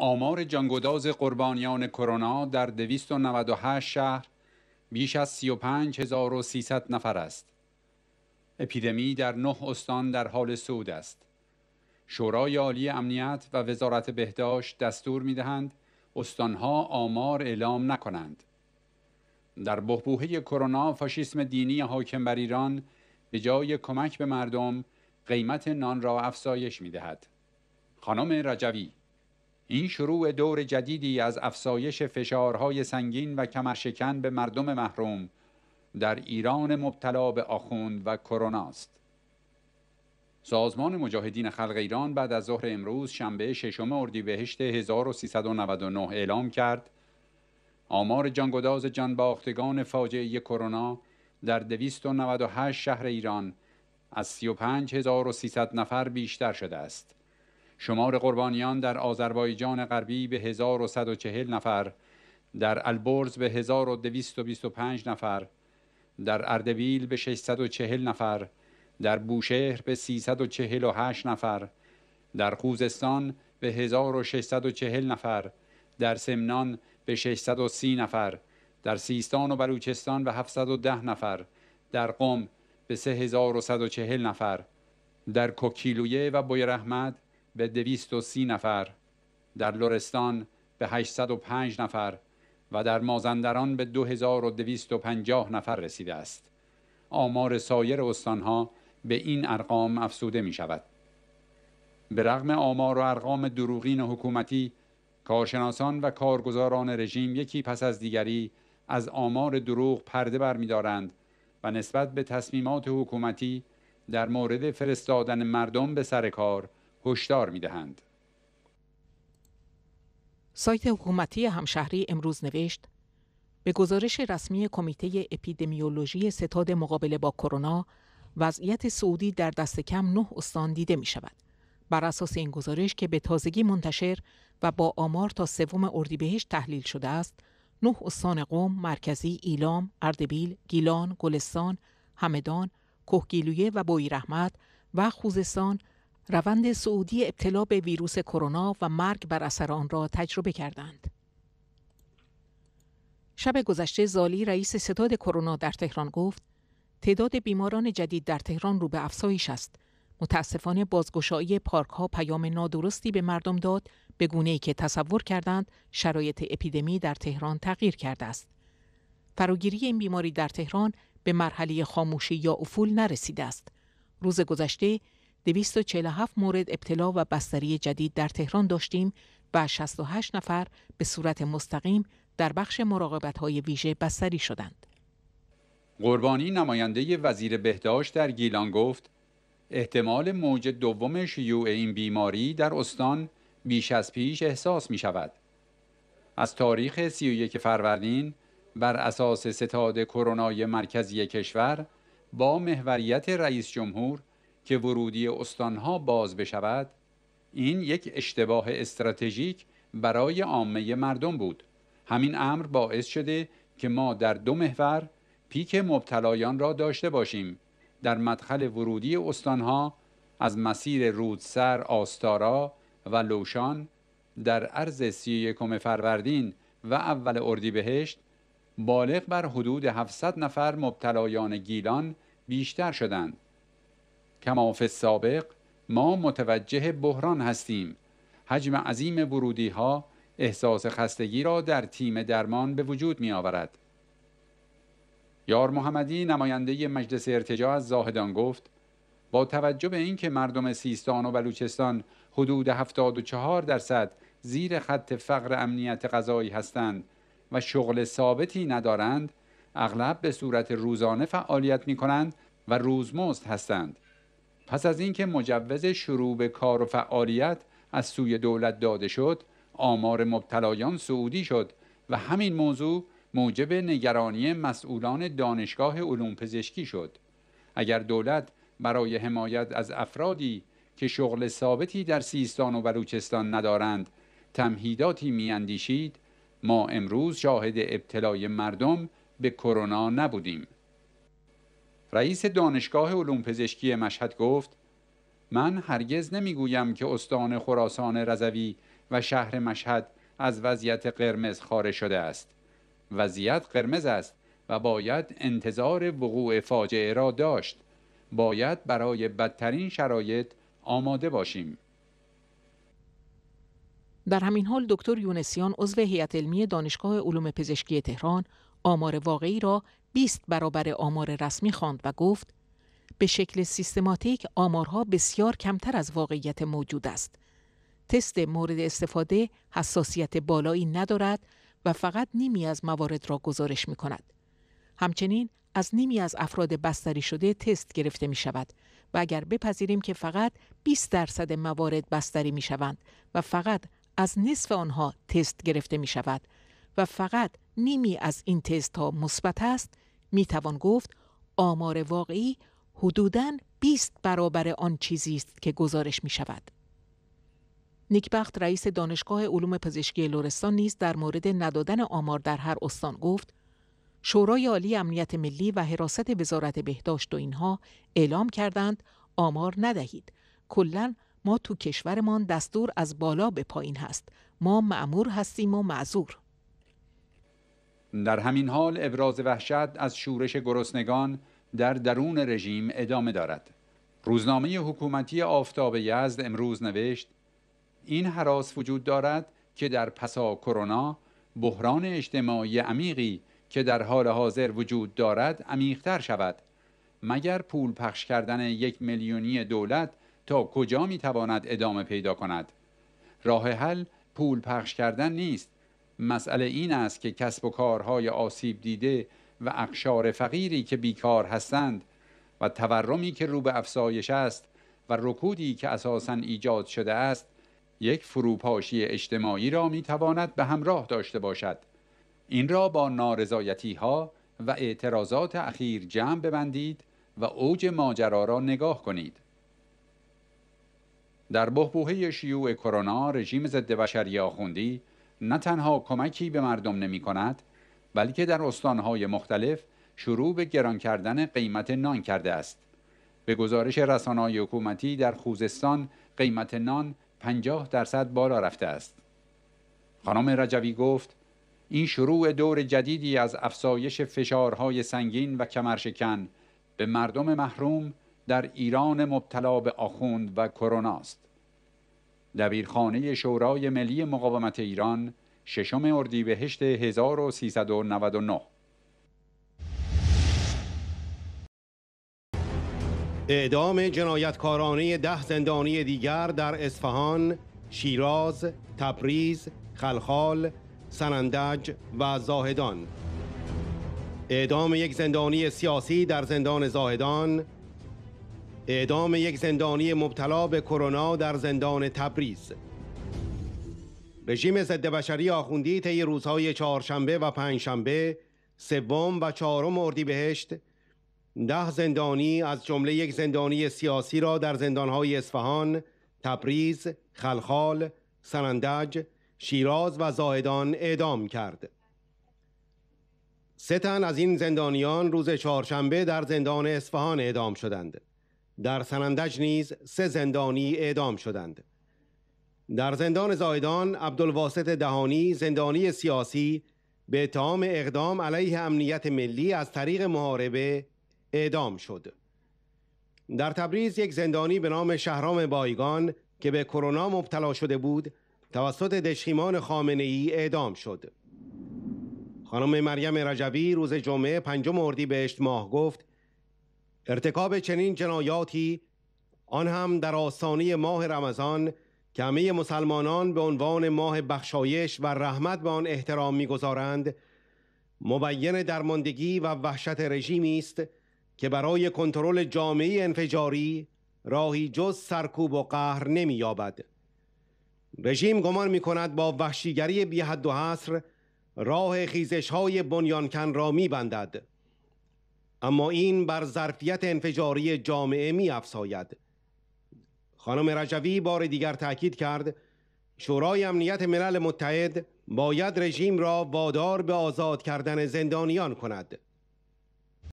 آمار جانگداز قربانیان کرونا در 298 شهر بیش از 35300 نفر است. اپیدمی در نه استان در حال سود است. شورای عالی امنیت و وزارت بهداشت دستور دهند استانها آمار اعلام نکنند. در بحبوهی کرونا فاشیسم دینی حاکم بر ایران به جای کمک به مردم قیمت نان را افزایش می دهد. خانم رجوی این شروع دور جدیدی از افسایش فشارهای سنگین و کمرشکن به مردم محروم در ایران مبتلا به آخوند و کرونا است. سازمان مجاهدین خلق ایران بعد از ظهر امروز شنبه ششم اردیبهشت 1399 اعلام کرد آمار جانگداز جانباختگان فاجعه کرونا در 298 شهر ایران از 35300 نفر بیشتر شده است. شمار قربانیان در آذربایجان غربی به 1140 نفر در البرز به 1225 نفر در اردبیل به 640 نفر در بوشهر به 348 نفر در خوزستان به 1640 نفر در سمنان به 630 نفر در سیستان و بلوچستان به 710 نفر در قم به 3140 نفر در کوکیلویه و بویرحمد، به 230 نفر در لرستان به 805 نفر و در مازندران به 2250 نفر رسیده است آمار سایر استانها به این ارقام افسوده می شود به رغم آمار و ارقام دروغین حکومتی کارشناسان و کارگزاران رژیم یکی پس از دیگری از آمار دروغ پرده دارند و نسبت به تصمیمات حکومتی در مورد فرستادن مردم به سر کار هشدار میدهند. سایت حکومتی همشهری امروز نوشت به گزارش رسمی کمیته اپیدمیولوژی ستاد مقابله با کرونا وضعیت سعودی در دست کم نه استان دیده می شود. بر اساس این گزارش که به تازگی منتشر و با آمار تا سوم اردیبهشت تحلیل شده است، نه استان قوم، مرکزی، ایلام، اردبیل، گیلان، گلستان، همدان، کهگیلویه و بوی رحمت و خوزستان روند سعودی ابتلا به ویروس کرونا و مرگ بر اثر آن را تجربه کردند. شب گذشته زالی رئیس ستاد کرونا در تهران گفت تعداد بیماران جدید در تهران رو به افزایش است. متاسفانه بازگشایی پارک ها پیام نادرستی به مردم داد به گونه ای که تصور کردند شرایط اپیدمی در تهران تغییر کرده است. فراگیری این بیماری در تهران به مرحله خاموشی یا افول نرسیده است. روز گذشته 247 مورد ابتلا و بستری جدید در تهران داشتیم و 68 نفر به صورت مستقیم در بخش مراقبت های ویژه بستری شدند. قربانی نماینده وزیر بهداشت در گیلان گفت احتمال موج دوم شیوع این بیماری در استان بیش از پیش احساس می شود. از تاریخ 31 فروردین بر اساس ستاد کرونای مرکزی کشور با محوریت رئیس جمهور که ورودی استانها باز بشود این یک اشتباه استراتژیک برای عامه مردم بود همین امر باعث شده که ما در دو محور پیک مبتلایان را داشته باشیم در مدخل ورودی استانها از مسیر رودسر آستارا و لوشان در عرض یکم فروردین و اول اردیبهشت بالغ بر حدود 700 نفر مبتلایان گیلان بیشتر شدند کما سابق السابق ما متوجه بحران هستیم حجم عظیم ورودی ها احساس خستگی را در تیم درمان به وجود می آورد. یار محمدی نماینده مجلس ارتجا از زاهدان گفت با توجه به اینکه مردم سیستان و بلوچستان حدود 74 درصد زیر خط فقر امنیت غذایی هستند و شغل ثابتی ندارند اغلب به صورت روزانه فعالیت می کنند و روزمزد هستند پس از اینکه مجوز شروع به کار و فعالیت از سوی دولت داده شد آمار مبتلایان سعودی شد و همین موضوع موجب نگرانی مسئولان دانشگاه علوم پزشکی شد اگر دولت برای حمایت از افرادی که شغل ثابتی در سیستان و بلوچستان ندارند تمهیداتی میاندیشید ما امروز شاهد ابتلای مردم به کرونا نبودیم رئیس دانشگاه علوم پزشکی مشهد گفت من هرگز نمیگویم که استان خراسان رضوی و شهر مشهد از وضعیت قرمز خارج شده است وضعیت قرمز است و باید انتظار وقوع فاجعه را داشت باید برای بدترین شرایط آماده باشیم در همین حال دکتر یونسیان عضو هیئت علمی دانشگاه علوم پزشکی تهران آمار واقعی را 20 برابر آمار رسمی خواند و گفت به شکل سیستماتیک آمارها بسیار کمتر از واقعیت موجود است. تست مورد استفاده حساسیت بالایی ندارد و فقط نیمی از موارد را گزارش می کند. همچنین از نیمی از افراد بستری شده تست گرفته می شود و اگر بپذیریم که فقط 20 درصد موارد بستری می شوند و فقط از نصف آنها تست گرفته می شود و فقط نیمی از این تست ها مثبت است می توان گفت آمار واقعی حدوداً 20 برابر آن چیزی است که گزارش می شود. نیکبخت رئیس دانشگاه علوم پزشکی لورستان نیز در مورد ندادن آمار در هر استان گفت شورای عالی امنیت ملی و حراست وزارت بهداشت و اینها اعلام کردند آمار ندهید کلا ما تو کشورمان دستور از بالا به پایین هست ما معمور هستیم و معذور در همین حال ابراز وحشت از شورش گرسنگان در درون رژیم ادامه دارد روزنامه حکومتی آفتاب یزد امروز نوشت این حراس وجود دارد که در پسا کرونا بحران اجتماعی عمیقی که در حال حاضر وجود دارد عمیقتر شود مگر پول پخش کردن یک میلیونی دولت تا کجا می تواند ادامه پیدا کند راه حل پول پخش کردن نیست مسئله این است که کسب و کارهای آسیب دیده و اقشار فقیری که بیکار هستند و تورمی که رو به افزایش است و رکودی که اساسا ایجاد شده است یک فروپاشی اجتماعی را میتواند به همراه داشته باشد این را با نارضایتی ها و اعتراضات اخیر جمع ببندید و اوج ماجرا را نگاه کنید در بحبوحه شیوع کرونا رژیم ضد بشری آخوندی نه تنها کمکی به مردم نمی کند بلکه در استانهای مختلف شروع به گران کردن قیمت نان کرده است به گزارش رسانه‌های حکومتی در خوزستان قیمت نان 50 درصد بالا رفته است خانم رجوی گفت این شروع دور جدیدی از افزایش فشارهای سنگین و کمرشکن به مردم محروم در ایران مبتلا به آخوند و کرونا است دبیرخانه شورای ملی مقاومت ایران ششم اردیبهشت 1399 اعدام جنایتکارانه ده زندانی دیگر در اصفهان، شیراز، تبریز، خلخال، سنندج و زاهدان اعدام یک زندانی سیاسی در زندان زاهدان اعدام یک زندانی مبتلا به کرونا در زندان تبریز رژیم ضد بشری آخوندی طی روزهای چهارشنبه و پنجشنبه سوم و چهارم اردیبهشت ده زندانی از جمله یک زندانی سیاسی را در زندانهای اصفهان، تبریز، خلخال، سنندج، شیراز و زاهدان اعدام کرد. سه تن از این زندانیان روز چهارشنبه در زندان اصفهان اعدام شدند. در سنندج نیز سه زندانی اعدام شدند در زندان زایدان عبدالواسط دهانی زندانی سیاسی به اتهام اقدام علیه امنیت ملی از طریق محاربه اعدام شد در تبریز یک زندانی به نام شهرام بایگان که به کرونا مبتلا شده بود توسط دشخیمان خامنه ای اعدام شد خانم مریم رجوی روز جمعه پنجم به ماه گفت ارتکاب چنین جنایاتی آن هم در آسانی ماه رمضان که همه مسلمانان به عنوان ماه بخشایش و رحمت به آن احترام میگذارند مبین درماندگی و وحشت رژیمی است که برای کنترل جامعه انفجاری راهی جز سرکوب و قهر نمییابد رژیم گمان میکند با وحشیگری بی حد و حصر راه خیزش های بنیانکن را می اما این بر ظرفیت انفجاری جامعه می افساید. خانم رجوی بار دیگر تاکید کرد شورای امنیت ملل متحد باید رژیم را وادار به آزاد کردن زندانیان کند